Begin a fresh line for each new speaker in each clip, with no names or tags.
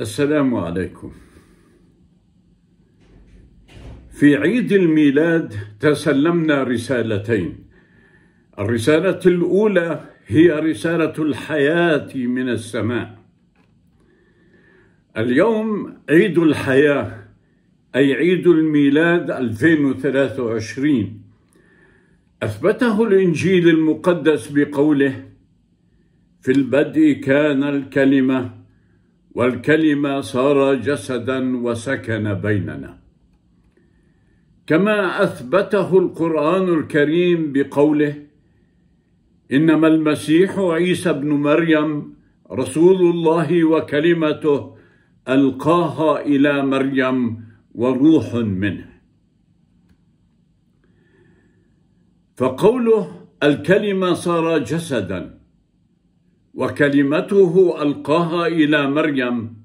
السلام عليكم في عيد الميلاد تسلمنا رسالتين الرسالة الأولى هي رسالة الحياة من السماء اليوم عيد الحياة أي عيد الميلاد 2023 أثبته الإنجيل المقدس بقوله في البدء كان الكلمة والكلمة صار جسدا وسكن بيننا كما أثبته القرآن الكريم بقوله إنما المسيح عيسى بن مريم رسول الله وكلمته ألقاها إلى مريم وروح منه فقوله الكلمة صار جسداً وكلمته القاها الى مريم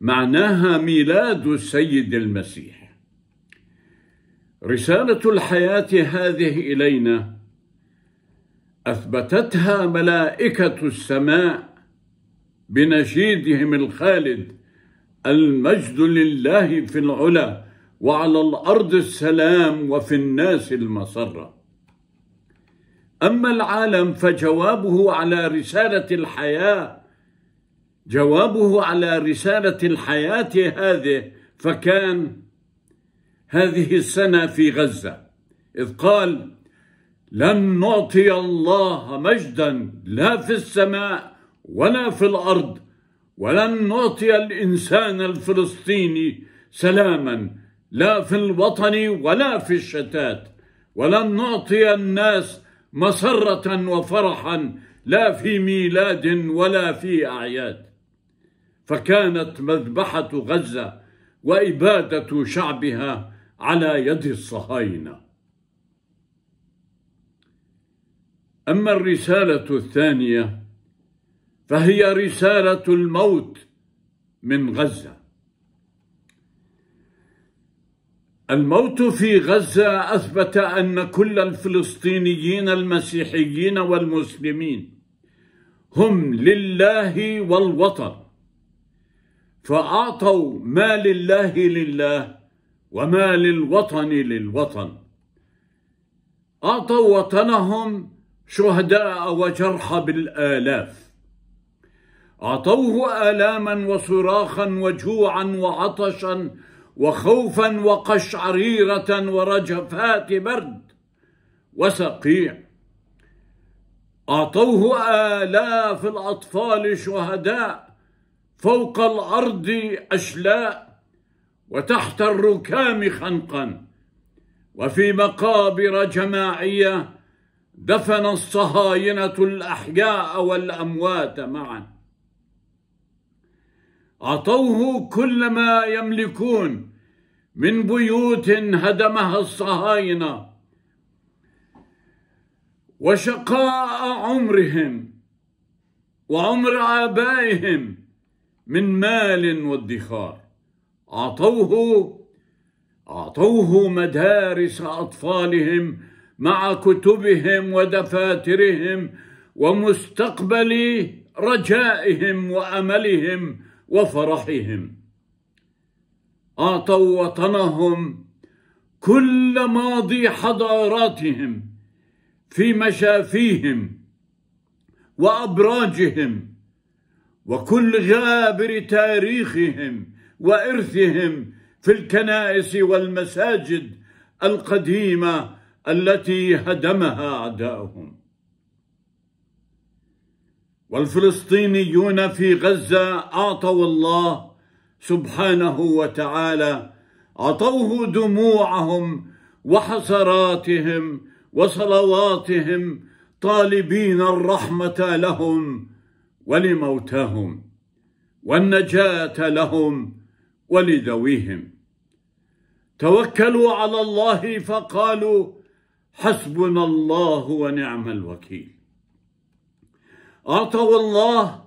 معناها ميلاد السيد المسيح رساله الحياه هذه الينا اثبتتها ملائكه السماء بنشيدهم الخالد المجد لله في العلا وعلى الارض السلام وفي الناس المسره أما العالم فجوابه على رسالة الحياة جوابه على رسالة الحياة هذه فكان هذه السنة في غزة إذ قال لن نعطي الله مجدا لا في السماء ولا في الأرض ولن نعطي الإنسان الفلسطيني سلاما لا في الوطن ولا في الشتات ولن نعطي الناس مسره وفرحا لا في ميلاد ولا في اعياد فكانت مذبحه غزه واباده شعبها على يد الصهاينه اما الرساله الثانيه فهي رساله الموت من غزه الموت في غزة أثبت أن كل الفلسطينيين المسيحيين والمسلمين هم لله والوطن فأعطوا ما لله لله وما للوطن للوطن أعطوا وطنهم شهداء وجرحى بالآلاف أعطوه آلاما وصراخا وجوعا وعطشا وخوفا وقشعريرة ورجفات برد وسقيع أعطوه آلاف الأطفال شهداء فوق الأرض أشلاء وتحت الركام خنقا وفي مقابر جماعية دفن الصهاينة الأحياء والأموات معاً أعطوه كل ما يملكون من بيوت هدمها الصهاينة وشقاء عمرهم وعمر آبائهم من مال وادخار أعطوه أعطوه مدارس أطفالهم مع كتبهم ودفاترهم ومستقبل رجائهم وأملهم وفرحهم أعطوا وطنهم كل ماضي حضاراتهم في مشافيهم وأبراجهم وكل غابر تاريخهم وإرثهم في الكنائس والمساجد القديمة التي هدمها أعداؤهم والفلسطينيون في غزة أعطوا الله سبحانه وتعالى أعطوه دموعهم وحسراتهم وصلواتهم طالبين الرحمة لهم ولموتاهم والنجاة لهم ولذويهم توكلوا على الله فقالوا حسبنا الله ونعم الوكيل أعطوا الله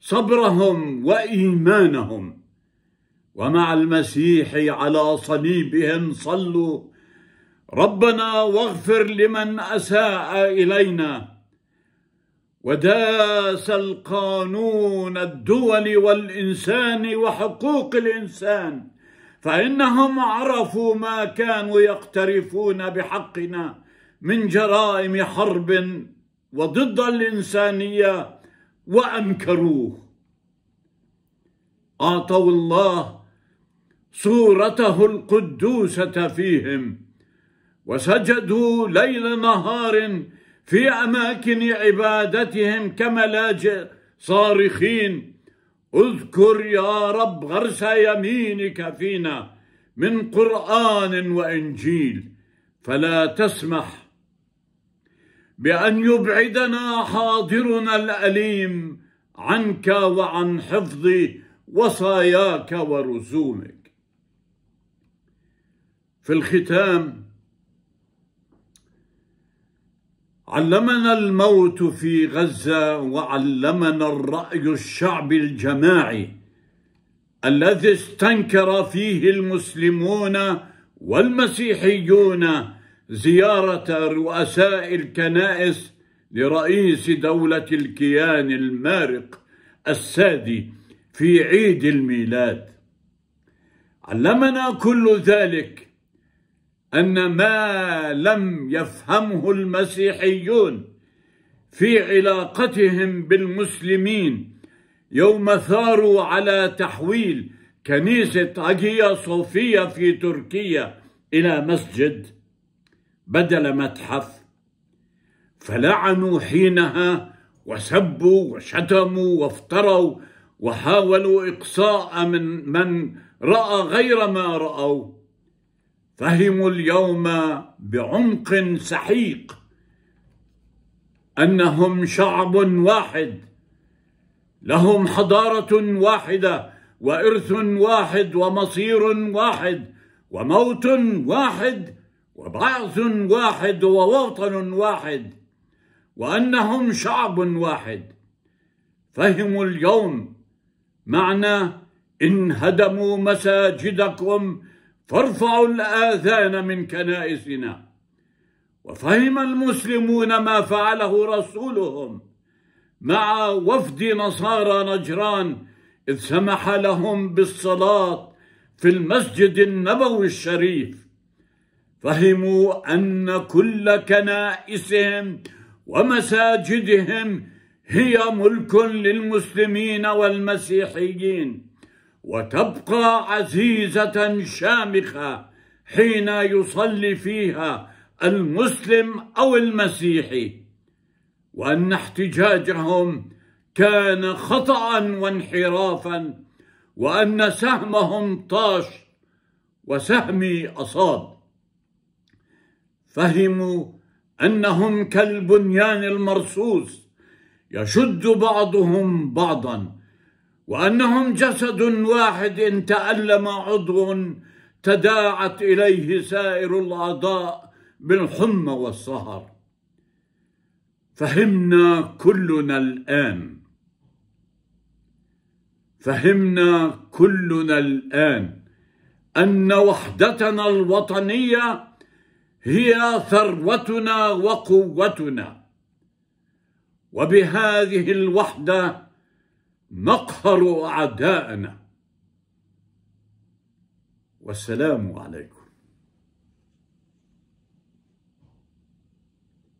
صبرهم وإيمانهم ومع المسيح على صليبهم صلوا ربنا واغفر لمن أساء إلينا وداس القانون الدولي والإنسان وحقوق الإنسان فإنهم عرفوا ما كانوا يقترفون بحقنا من جرائم حرب وضد الإنسانية وأنكروه أعطوا الله صورته القدوسة فيهم وسجدوا ليل نهار في أماكن عبادتهم كملاجئ صارخين اذكر يا رب غرس يمينك فينا من قرآن وإنجيل فلا تسمح بأن يبعدنا حاضرنا الأليم عنك وعن حفظ وصاياك ورسومك في الختام علمنا الموت في غزة وعلمنا الرأي الشعبي الجماعي الذي استنكر فيه المسلمون والمسيحيون زيارة رؤساء الكنائس لرئيس دولة الكيان المارق السادي في عيد الميلاد علمنا كل ذلك أن ما لم يفهمه المسيحيون في علاقتهم بالمسلمين يوم ثاروا على تحويل كنيسة أجيا صوفيا في تركيا إلى مسجد بدل متحف فلعنوا حينها وسبوا وشتموا وافتروا وحاولوا إقصاء من من رأى غير ما رأوا فهموا اليوم بعمق سحيق أنهم شعب واحد لهم حضارة واحدة وإرث واحد ومصير واحد وموت واحد وبعث واحد ووطن واحد وأنهم شعب واحد فهموا اليوم معنى إن هدموا مساجدكم فارفعوا الآذان من كنائسنا وفهم المسلمون ما فعله رسولهم مع وفد نصارى نجران إذ سمح لهم بالصلاة في المسجد النبوي الشريف فهموا أن كل كنائسهم ومساجدهم هي ملك للمسلمين والمسيحيين وتبقى عزيزة شامخة حين يصلي فيها المسلم أو المسيحي وأن احتجاجهم كان خطأ وانحرافا وأن سهمهم طاش وسهمي أصاب فهموا انهم كالبنيان المرصوص يشد بعضهم بعضا وانهم جسد واحد ان تالم عضو تداعت اليه سائر الاعضاء بالحمى والسهر فهمنا كلنا الان فهمنا كلنا الان ان وحدتنا الوطنيه هي ثروتنا وقوتنا وبهذه الوحدة نقهر أعداءنا والسلام عليكم